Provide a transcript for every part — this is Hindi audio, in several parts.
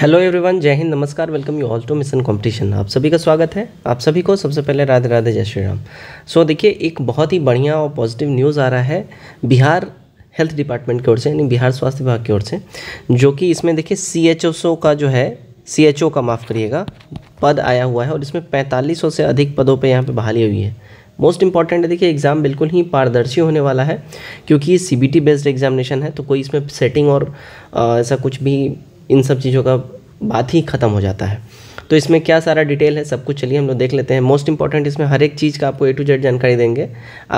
हेलो एवरीवन जय हिंद नमस्कार welcome you all to mission competition आप सभी का स्वागत है आप सभी को सबसे पहले राधे राधे जय श्री राम सो देखिए एक बहुत ही बढ़िया और पॉजिटिव न्यूज़ आ रहा है बिहार हेल्थ डिपार्टमेंट की ओर से यानी बिहार स्वास्थ्य विभाग की ओर से जो कि इसमें देखिए सी एच का जो है सी एच ओ का माफ़ करिएगा पद आया हुआ है और इसमें पैंतालीस से अधिक पदों पर यहाँ पर बहाली हुई है मोस्ट इंपॉर्टेंट है देखिए एग्ज़ाम बिल्कुल ही पारदर्शी होने वाला है क्योंकि ये सी बेस्ड एग्जामिनेशन है तो कोई इसमें सेटिंग और ऐसा कुछ भी इन सब चीज़ों का बात ही ख़त्म हो जाता है तो इसमें क्या सारा डिटेल है सब कुछ चलिए हम लोग देख लेते हैं मोस्ट इंपॉर्टेंट इसमें हर एक चीज़ का आपको ए टू जेड जानकारी देंगे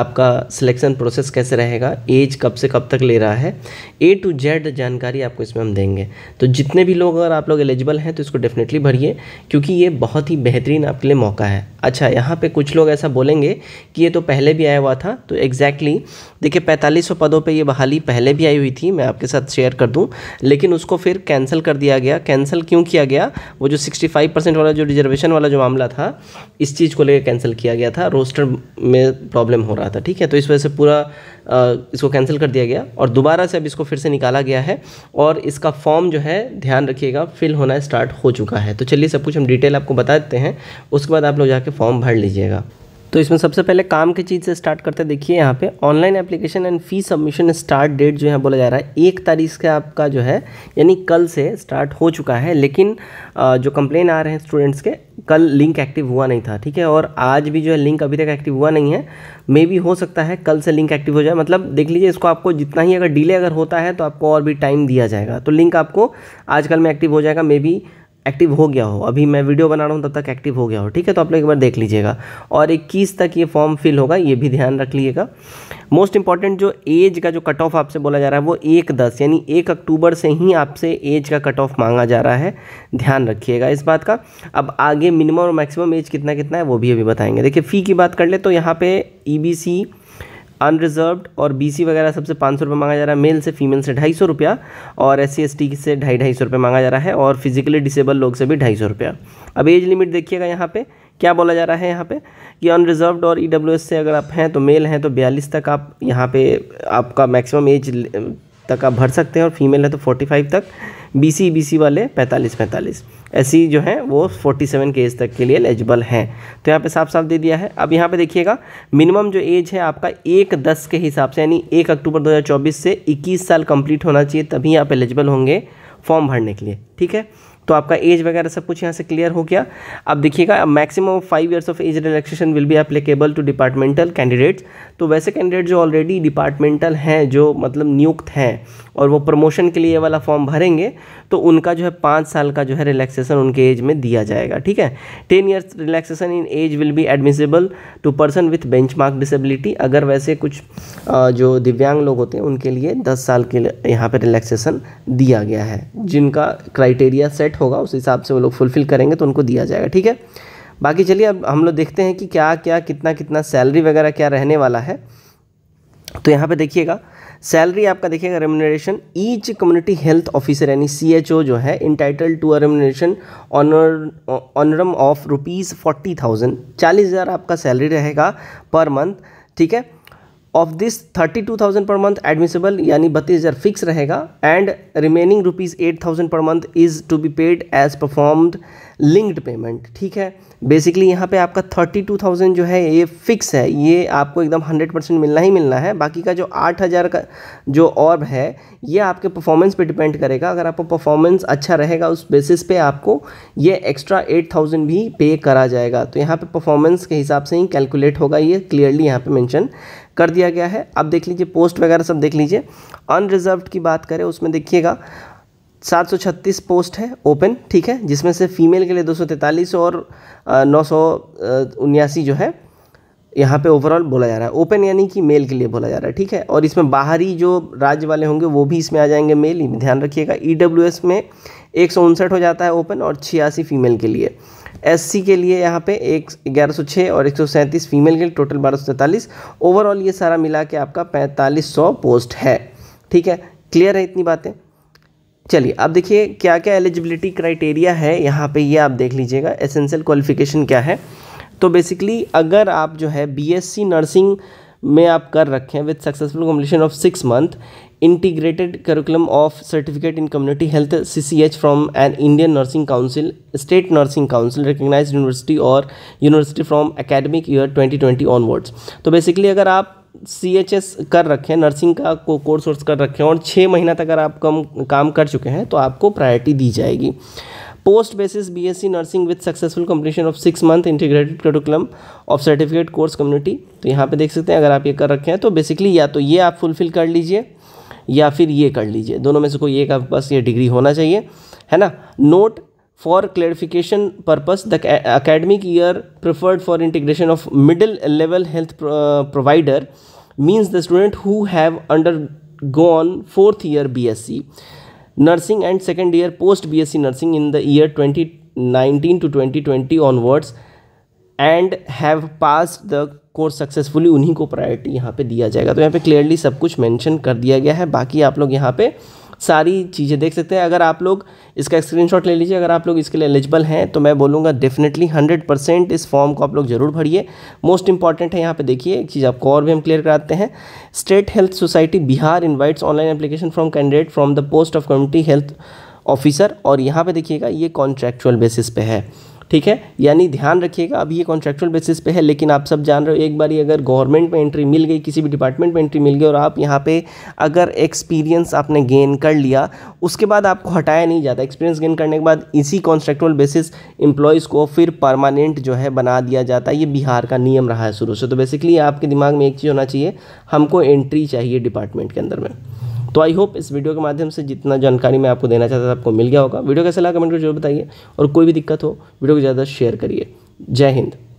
आपका सिलेक्शन प्रोसेस कैसे रहेगा एज कब से कब तक ले रहा है ए टू जेड जानकारी आपको इसमें हम देंगे तो जितने भी लोग अगर आप लोग एलिजिबल हैं तो इसको डेफिनेटली भरिए क्योंकि ये बहुत ही बेहतरीन आपके लिए मौका है अच्छा यहाँ पे कुछ लोग ऐसा बोलेंगे कि ये तो पहले भी आया हुआ था तो एग्जैक्टली देखिए पैंतालीस पदों पर यह बहाली पहले भी आई हुई थी मैं आपके साथ शेयर कर दूँ लेकिन उसको फिर कैंसिल कर दिया गया कैंसिल क्यों किया गया वो जो सिक्सटी फाइव परसेंट वाला जो रिजर्वेशन वाला जो मामला था इस चीज़ को लेकर कैंसिल किया गया था रोस्टर में प्रॉब्लम हो रहा था ठीक है तो इस वजह से पूरा इसको कैंसिल कर दिया गया और दोबारा से अब इसको फिर से निकाला गया है और इसका फॉर्म जो है ध्यान रखिएगा फिल होना स्टार्ट हो चुका है तो चलिए सब कुछ हम डिटेल आपको बता देते हैं उसके बाद आप लोग जाके फॉर्म भर लीजिएगा तो इसमें सबसे पहले काम की चीज़ से स्टार्ट करते देखिए यहाँ पे online application and fee submission start date जो है बोला जा रहा है एक तारीख से आपका जो है यानी कल से स्टार्ट हो चुका है लेकिन जो कंप्लेन आ रहे हैं स्टूडेंट्स के कल लिंक एक्टिव हुआ नहीं था ठीक है और आज भी जो है लिंक अभी तक एक्टिव हुआ नहीं है मे भी हो सकता है कल से लिंक एक्टिव हो जाए मतलब देख लीजिए इसको आपको जितना ही अगर डिले अगर होता है तो आपको और भी टाइम दिया जाएगा तो लिंक आपको आज कल में एक्टिव हो जाएगा मे बी एक्टिव हो गया हो अभी मैं वीडियो बना रहा हूँ तब तक एक्टिव हो गया हो ठीक है तो आप लोग एक बार देख लीजिएगा और इक्कीस तक ये फॉर्म फिल होगा ये भी ध्यान रख लीजिएगा मोस्ट इंपॉर्टेंट जो एज का जो कट ऑफ आपसे बोला जा रहा है वो एक दस यानी एक अक्टूबर से ही आपसे एज का कट ऑफ मांगा जा रहा है ध्यान रखिएगा इस बात का अब आगे मिनिमम और मैक्सिमम एज कितना कितना है वो भी अभी बताएंगे देखिए फ़ी की बात कर ले तो यहाँ पर ई e अनरिजर्व और बीसी वगैरह सबसे पाँच सौ रुपये मांगा जा रहा है मेल से फीमेल से ढाई सौ रुपया और एस सी से ढाई ढाई सौ रुपये मांगा जा रहा है और फिजिकली डिसेबल लोग से भी ढाई सौ रुपया अब एज लिमिट देखिएगा यहाँ पे क्या बोला जा रहा है यहाँ पे कि अनरिजर्व और ई e से अगर आप हैं तो मेल हैं तो बयालीस तक आप यहाँ पे आपका मैक्सिमम एज तक आप भर सकते हैं और फीमेल है तो 45 तक बीसी बीसी वाले 45 45 ऐसी जो है वो 47 के एज तक के लिए एलिजिबल हैं तो यहाँ पे साफ साफ दे दिया है अब यहाँ पे देखिएगा मिनिमम जो एज है आपका एक दस के हिसाब से यानी एक अक्टूबर 2024 से 21 साल कंप्लीट होना चाहिए तभी आप एलिजिबल होंगे फॉर्म भरने के लिए ठीक है तो आपका एज वगैरह सब कुछ यहाँ से क्लियर हो गया अब देखिएगा maximum five years of age relaxation will be applicable to departmental candidates तो वैसे कैंडिडेट जो ऑलरेडी डिपार्टमेंटल हैं जो मतलब नियुक्त हैं और वो प्रमोशन के लिए वाला फॉर्म भरेंगे तो उनका जो है पाँच साल का जो है रिलैक्सेशन उनके एज में दिया जाएगा ठीक है ten years relaxation in age will be admissible to person with bench disability अगर वैसे कुछ जो दिव्यांग लोग होते हैं उनके लिए दस साल के यहाँ पर रिलैक्सेशन दिया गया है जिनका क्राइटेरिया सेट सेट होगा उस हिसाब से वो लोग फुलफ़िल करेंगे तो उनको दिया जाएगा ठीक है बाकी चलिए अब हम लोग देखते हैं कि क्या क्या कितना कितना सैलरी वगैरह क्या रहने वाला है तो यहाँ पे देखिएगा सैलरी आपका देखिएगा remuneration each community health officer यानी सी एच ओ जो है entitled to a remuneration honour honorarium of rupees forty thousand चालीस हज़ार आपका सैलरी रहेगा पर मंथ ठीक है of this thirty two thousand per month admissible यानी बत्तीस हज़ार फिक्स रहेगा and remaining rupees eight thousand per month is to be paid as performed linked payment ठीक है बेसिकली यहाँ पे आपका थर्टी टू थाउजेंड जो है ये फिक्स है ये आपको एकदम हंड्रेड परसेंट मिलना ही मिलना है बाकी का जो आठ हज़ार का जो और है ये आपके परफॉर्मेंस पे डिपेंड करेगा अगर आपका परफॉर्मेंस अच्छा रहेगा उस बेसिस पे आपको ये एक्स्ट्रा एट थाउजेंड भी पे करा जाएगा तो यहाँ पे परफॉर्मेंस के हिसाब से ही कैलकुलेट होगा ये क्लियरली यहाँ पर मैंशन कर दिया गया है अब देख लीजिए पोस्ट वगैरह सब देख लीजिए अनरिजर्व की बात करें उसमें देखिएगा 736 पोस्ट है ओपन ठीक है जिसमें से फीमेल के लिए दो और नौ जो है यहाँ पे ओवरऑल बोला जा रहा है ओपन यानी कि मेल के लिए बोला जा रहा है ठीक है और इसमें बाहरी जो राज्य वाले होंगे वो भी इसमें आ जाएंगे मेल ध्यान रखिएगा ई e में एक हो जाता है ओपन और छियासी फीमेल के लिए एस के लिए यहाँ पे एक ग्यारह और एक फीमेल के लिए टोटल बारह ओवरऑल ये सारा मिला के आपका पैंतालीस पोस्ट है ठीक है क्लियर है इतनी बातें चलिए अब देखिए क्या क्या एलिजिबिलिटी क्राइटेरिया है यहाँ पे ये आप देख लीजिएगा एसेंशियल क्वालिफिकेशन क्या है तो बेसिकली अगर आप जो है बीएससी नर्सिंग में आप कर रखे हैं with successful completion of six month integrated curriculum of certificate in community health C C H from an Indian nursing council state nursing council recognize university और university from academic year 2020 onwards तो बेसिकली अगर आप सी एच एस कर रखें नर्सिंग का को कोर्स वर्स कर रखें और छः महीना तक अगर आप कम काम कर चुके हैं तो आपको प्रायोरिटी दी जाएगी post basis B S C nursing with successful completion of six month integrated curriculum of certificate course community तो यहाँ पे देख सकते हैं अगर आप ये कर रखें हैं तो बेसिकली या तो ये आप फुलफिल कर लीजिए या फिर ये कर लीजिए दोनों में से कोई एक आपके पास ये डिग्री होना चाहिए है ना note for clarification purpose the academic year preferred for integration of middle level health provider means the student who have under on fourth year B S C nursing and second year post B S C nursing in the year twenty nineteen to twenty twenty onwards and have pass the course successfully उन्हीं को प्रायोरिटी यहाँ पर दिया जाएगा तो यहाँ पर क्लियरली सब कुछ मैंशन कर दिया गया है बाकी आप लोग यहाँ पर सारी चीज़ें देख सकते हैं अगर आप लोग इसका स्क्रीनशॉट ले लीजिए अगर आप लोग इसके लिए एलिजिबल हैं तो मैं बोलूँगा डेफिनेटली हंड्रेड परसेंट इस फॉर्म को आप लोग ज़रूर भरिए मोस्ट इंपॉर्टेंट है यहाँ पे देखिए एक चीज़ आपको और भी हम क्लियर कराते हैं state health society Bihar invites online application from candidate from the post of community health officer और यहाँ पे देखिएगा ये कॉन्ट्रैक्चुअल बेसिस पे है ठीक है यानी ध्यान रखिएगा अब ये कॉन्ट्रेक्चुअल बेसिस पे है लेकिन आप सब जान रहे हो एक बार अगर गवर्नमेंट में एंट्री मिल गई किसी भी डिपार्टमेंट में एंट्री मिल गई और आप यहाँ पे अगर एक्सपीरियंस आपने गेन कर लिया उसके बाद आपको हटाया नहीं जाता एक्सपीरियंस गेन करने के बाद इसी कॉन्ट्रेक्चुअल बेसिस एम्प्लॉयज़ को फिर परमानेंट जो है बना दिया जाता है ये बिहार का नियम रहा है शुरू से तो बेसिकली आपके दिमाग में एक चीज़ होना चाहिए हमको एंट्री चाहिए डिपार्टमेंट के अंदर में तो आई होप इस वीडियो के माध्यम से जितना जानकारी मैं आपको देना चाहता था आपको मिल गया होगा वीडियो कैसा लगा कमेंट में जरूर बताइए और कोई भी दिक्कत हो वीडियो को ज़्यादा शेयर करिए जय हिंद